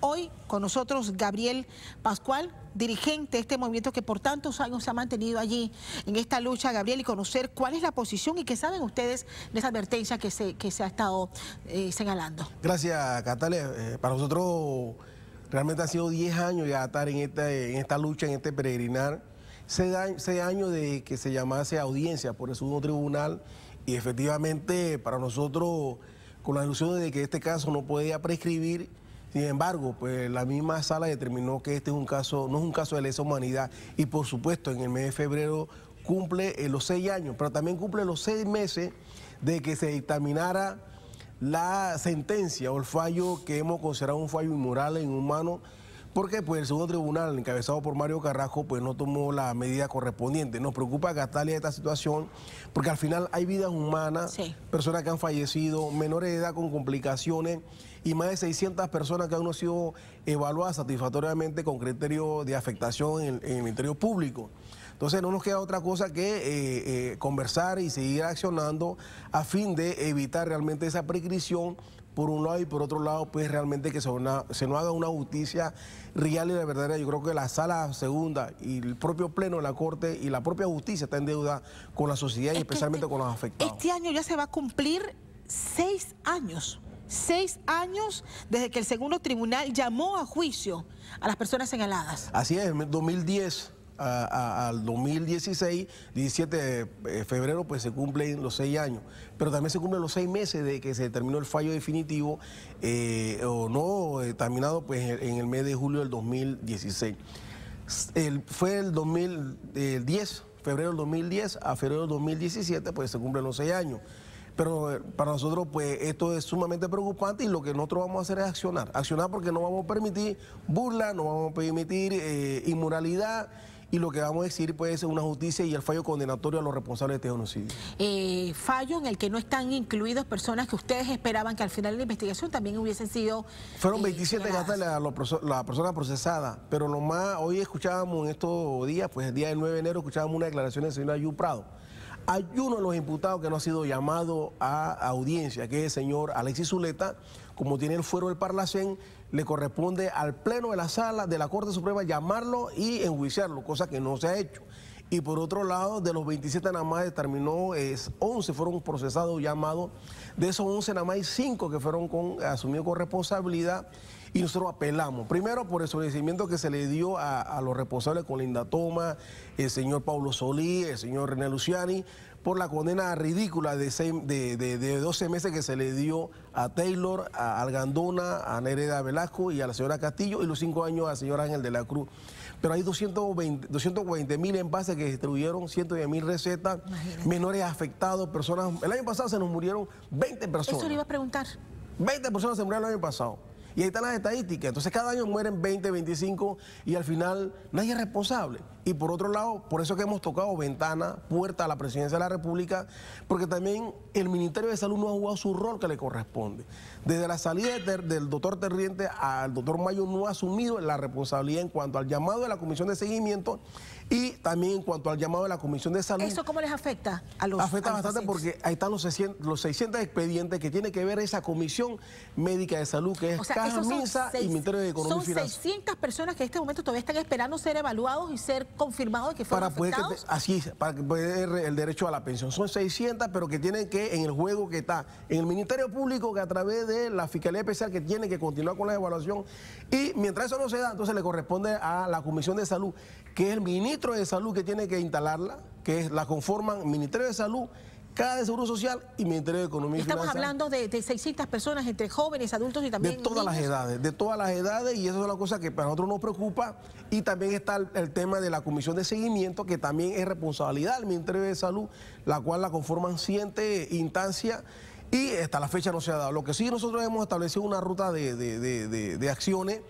Hoy con nosotros Gabriel Pascual, dirigente de este movimiento que por tantos años se ha mantenido allí en esta lucha, Gabriel, y conocer cuál es la posición y qué saben ustedes de esa advertencia que se, ha estado eh, señalando. Gracias, Catalina. Eh, para nosotros realmente ha sido 10 años ya estar en esta, en esta lucha, en este peregrinar. 6 años de que se llamase audiencia por el segundo tribunal y efectivamente para nosotros con la ilusión de que este caso no podía prescribir sin embargo, pues la misma sala determinó que este es un caso, no es un caso de lesa humanidad y por supuesto en el mes de febrero cumple eh, los seis años, pero también cumple los seis meses de que se dictaminara la sentencia o el fallo que hemos considerado un fallo inmoral e inhumano porque pues el segundo tribunal, encabezado por Mario Carrasco, pues no tomó la medida correspondiente. Nos preocupa Gatalia esta situación, porque al final hay vidas humanas, personas que han fallecido, menores de edad con complicaciones y más de 600 personas que aún no han sido evaluadas satisfactoriamente con criterio de afectación en, el Ministerio Público. Entonces no nos queda otra cosa que eh, eh, conversar y seguir accionando a fin de evitar realmente esa prescripción por un lado y por otro lado, pues realmente que se, se nos haga una justicia real y de verdadera. Yo creo que la sala segunda y el propio pleno de la Corte y la propia justicia está en deuda con la sociedad y especialmente e con los afectados. Este año ya se va a cumplir seis años seis años desde que el segundo tribunal llamó a juicio a las personas señaladas. Así es, en 2010 al 2016, 17 de eh, febrero, pues se cumplen los seis años. Pero también se cumplen los seis meses de que se terminó el fallo definitivo eh, o no eh, terminado, pues, en el mes de julio del 2016. fue el 2010, febrero del 2010 a febrero del 2017, pues se cumplen los seis años. Pero para nosotros, pues esto es sumamente preocupante y lo que nosotros vamos a hacer es accionar. Accionar porque no vamos a permitir burla, no vamos a permitir inmoralidad y lo que vamos a decir puede ser una justicia y el fallo condenatorio a los responsables de este genocidio. Eh, fallo en el que no están incluidos personas que ustedes esperaban que al final de la investigación también hubiesen sido... Fueron 27 las personas procesadas, pero lo más, hoy escuchábamos en estos días, pues el día del 9 de enero escuchábamos una declaración del señor Ayú Prado. Hay uno de los imputados que no ha sido llamado a audiencia, que es el señor Alexis Zuleta, como tiene el fuero del Parlacén, le corresponde al Pleno de la Sala de la Corte Suprema llamarlo y enjuiciarlo, cosa que no se ha hecho. Y por otro lado, de los 27 nada más determinó, es, 11 fueron procesados, llamados. De esos 11 nada 5 que fueron con, asumidos con responsabilidad y nosotros apelamos, primero por el sobrecimiento que se le dio a, los responsables con Linda Toma, el señor Pablo Solí, el señor René Luciani, por la condena ridícula de, de, 12 meses que se le dio a Taylor, a Algandona, a Nereda Velasco y a la señora Castillo, y los cinco años a la señora Ángel de la Cruz. Pero hay 220, 240 mil envases que distribuyeron, 110 mil recetas, menores afectados, personas... El año pasado se nos murieron 20 personas. Eso le iba a preguntar. 20 personas se murieron el año pasado. Y ahí están las estadísticas. Entonces cada año mueren 20, 25 y al final nadie es responsable. Y por otro lado, por eso que hemos tocado ventana, puerta a la presidencia de la República, porque también el Ministerio de Salud no ha jugado su rol que le corresponde. Desde la salida del doctor Terriente al doctor Mayo no ha asumido la responsabilidad en cuanto al llamado de la Comisión de Seguimiento y también en cuanto al llamado de la Comisión de Salud... ¿Eso cómo les afecta a los Afecta bastante porque ahí están los 600, expedientes que tiene que ver esa Comisión Médica de Salud, que es y Ministerio de Economía Son 600 personas que en este momento todavía están esperando ser evaluados y ser confirmados que fueron para poder así para poder el derecho a la pensión. Son 600, pero que tienen que, en el juego que está, en el Ministerio Público, que a través de la Fiscalía Especial, que tiene que continuar con la evaluación. Y mientras eso no se da, entonces le corresponde a la Comisión de Salud, que es el ministro de Salud que tiene que instalarla, que es, la conforman Ministerio de Salud, cada de Seguro Social y Ministerio de Economía y Estamos hablando de, 600 personas entre jóvenes, adultos y también De todas las edades, de todas las edades y eso es una cosa que para nosotros nos preocupa y también está el, tema de la Comisión de Seguimiento que también es responsabilidad del Ministerio de Salud, la cual la conforman siete instancias y hasta la fecha no se ha dado. Lo que sí nosotros hemos establecido una ruta de acciones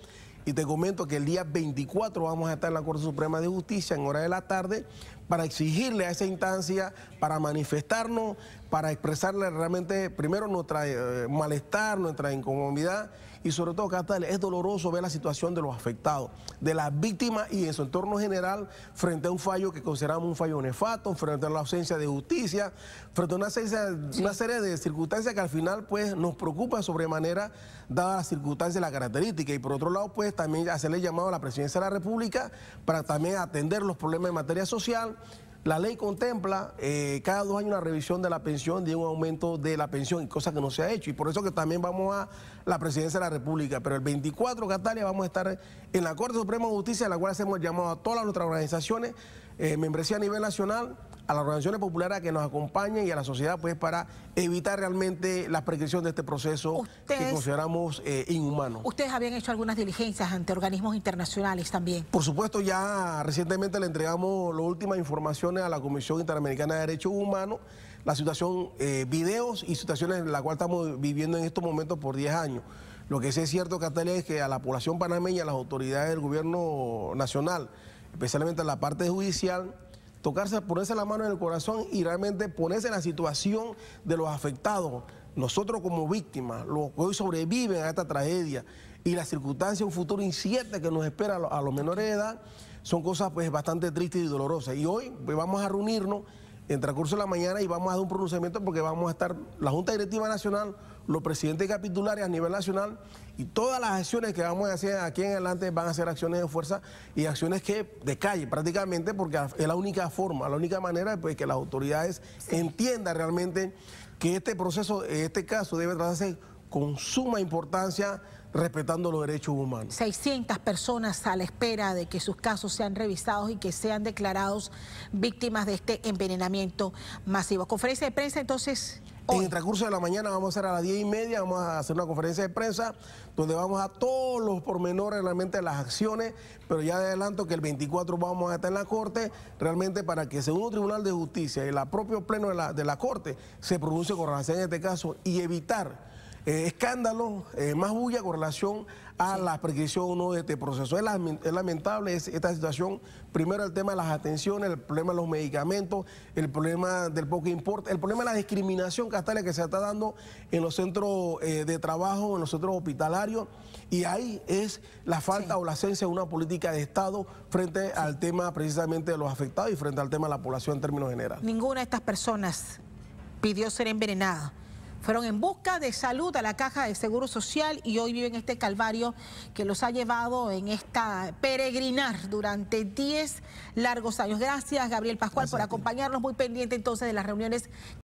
y te comento que el día 24 vamos a estar en la Corte Suprema de Justicia en hora de la tarde para exigirle a esa instancia, para manifestarnos, para expresarle realmente primero nuestro eh, malestar, nuestra incomodidad y sobre todo, Catal, es doloroso ver la situación de los afectados, de las víctimas y en su entorno general frente a un fallo que consideramos un fallo nefasto, frente a la ausencia de justicia, frente a una, serie de circunstancias que al final pues nos preocupa sobremanera dadas las circunstancias y las características. Y por otro lado, pues también hacerle llamado a la presidencia de la República para también atender los problemas en materia social la ley contempla eh, cada dos años una revisión de la pensión, de un aumento de la pensión, cosa que no se ha hecho. Y por eso que también vamos a la presidencia de la República. Pero el 24, de Catalia, vamos a estar en la Corte Suprema de Justicia, en la cual hacemos llamado a todas nuestras organizaciones, eh, membresía a nivel nacional, a las organizaciones populares que nos acompañen y a la sociedad pues para evitar realmente ...las prescripción de este proceso que consideramos eh, inhumano. Ustedes habían hecho algunas diligencias ante organismos internacionales también. Por supuesto, ya recientemente le entregamos las últimas informaciones a la Comisión Interamericana de Derechos Humanos, la situación, eh, videos y situaciones en la cual estamos viviendo en estos momentos por 10 años. Lo que sí es cierto, Catalina, es que a la población panameña, a las autoridades del gobierno nacional, especialmente a la parte judicial, tocarse, ponerse la mano en el corazón y realmente ponerse en la situación de los afectados. Nosotros como víctimas, los que hoy sobreviven a esta tragedia y las circunstancias, un futuro incierto que nos espera a los menores de edad, son cosas pues bastante tristes y dolorosas. Y hoy pues, vamos a reunirnos en transcurso de la mañana y vamos a dar un pronunciamiento porque vamos a estar, la Junta Directiva Nacional los presidentes capitulares a nivel nacional y todas las acciones que vamos a hacer aquí en adelante van a ser acciones de fuerza y acciones que de calle prácticamente porque es la única forma, la única manera de pues, que las autoridades entiendan realmente que este proceso, este caso debe tratarse con suma importancia respetando los derechos humanos. 600 personas a la espera de que sus casos sean revisados y que sean declarados víctimas de este envenenamiento masivo. Conferencia de prensa entonces... En el transcurso de la mañana vamos a ser a las 10 y media, vamos a hacer una conferencia de prensa donde vamos a todos los pormenores realmente de las acciones, pero ya adelanto que el 24 vamos a estar en la Corte realmente para que según el Tribunal de Justicia y el propio Pleno de la, de la Corte se pronuncie con relación a este caso y evitar eh, escándalo, eh, más bulla con relación a la prescripción o de este proceso. Es, lamentable esta situación. Primero el tema de las atenciones, el problema de los medicamentos, el problema del poco importe, el problema de la discriminación que se está dando en los centros eh, de trabajo, en los centros hospitalarios. Y ahí es la falta o la ausencia de una política de Estado frente al tema precisamente de los afectados y frente al tema de la población en términos generales. Ninguna de estas personas pidió ser envenenada. Fueron en busca de salud a la Caja de Seguro Social y hoy viven este calvario que los ha llevado en esta peregrinar durante 10 largos años. Gracias, Gabriel Pascual, por acompañarnos. Muy pendiente entonces de las reuniones